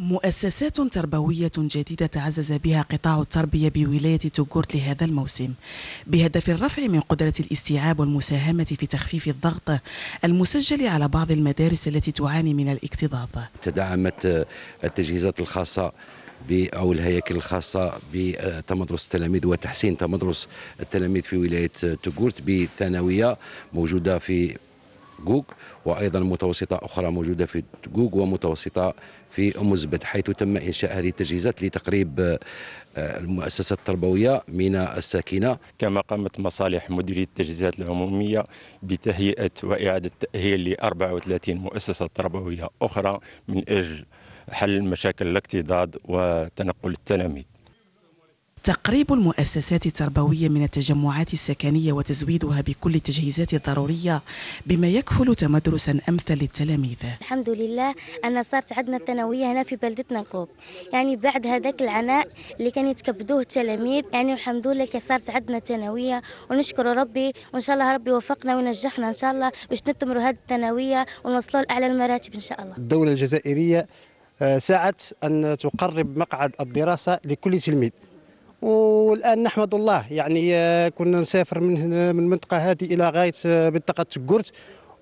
مؤسسات تربوية جديدة تعزز بها قطاع التربية بولاية توغورت لهذا الموسم بهدف الرفع من قدرة الاستيعاب والمساهمة في تخفيف الضغط المسجل على بعض المدارس التي تعاني من الاكتظاظ تدعمت التجهيزات الخاصة أو الهياكل الخاصة بتمدرس التلاميذ وتحسين تمدرس التلاميذ في ولاية توغورت بثانوية موجودة في جوج وايضا متوسطه اخرى موجوده في جوج ومتوسطه في ام زبد حيث تم انشاء هذه التجهيزات لتقريب آه، المؤسسه التربويه من الساكنه كما قامت مصالح مديريه التجهيزات العموميه بتهيئه واعاده تاهيل ل 34 مؤسسه تربويه اخرى من اجل حل مشاكل الاكتضاد وتنقل التلاميذ تقريب المؤسسات التربوية من التجمعات السكنية وتزويدها بكل التجهيزات الضرورية بما يكفل تمدرسا أمثل للتلاميذ الحمد لله أنا صارت عندنا الثانوية هنا في بلدتنا كوب يعني بعد هذاك العناء اللي كان يتكبدوه التلاميذ يعني الحمد لله كي صارت عندنا ثانوية ونشكر ربي وإن شاء الله ربي وفقنا ونجحنا إن شاء الله باش نتمروا هذه الثانوية ونوصلوا لأعلى المراتب إن شاء الله الدولة الجزائرية آه، سعت أن تقرب مقعد الدراسة لكل تلميذ والان نحمد الله يعني آه، كنا نسافر من من المنطقه هذه الى غايه آه، منطقه تكرت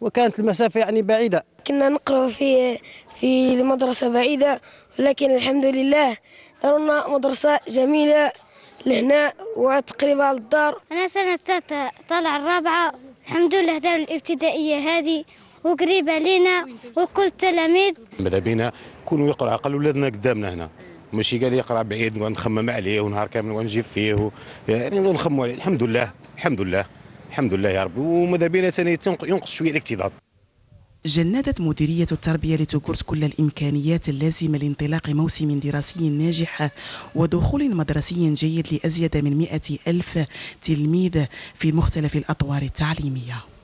وكانت المسافه يعني بعيده كنا نقرأ في في المدرسه بعيده ولكن الحمد لله دارنا مدرسه جميله لهنا وتقريبا على الدار انا سنه الثالثه طالع الرابعه الحمد لله دار الابتدائيه هذه وقريبه لينا وكل التلاميذ ماذا بينا كونوا يقرأ اقل ولادنا قدامنا هنا ماشي قال لي يقرا بعيد ونخمم عليه ونهار كامل ونجيب فيه و... يعني نخمم عليه الحمد لله الحمد لله الحمد لله يا ربي وماذا بينا ثاني ينقص شويه الاكتظاظ جندت مديرية التربية لتوكورت كل الإمكانيات اللازمة لانطلاق موسم دراسي ناجح ودخول مدرسي جيد لأزيد من 100 ألف تلميذ في مختلف الأطوار التعليمية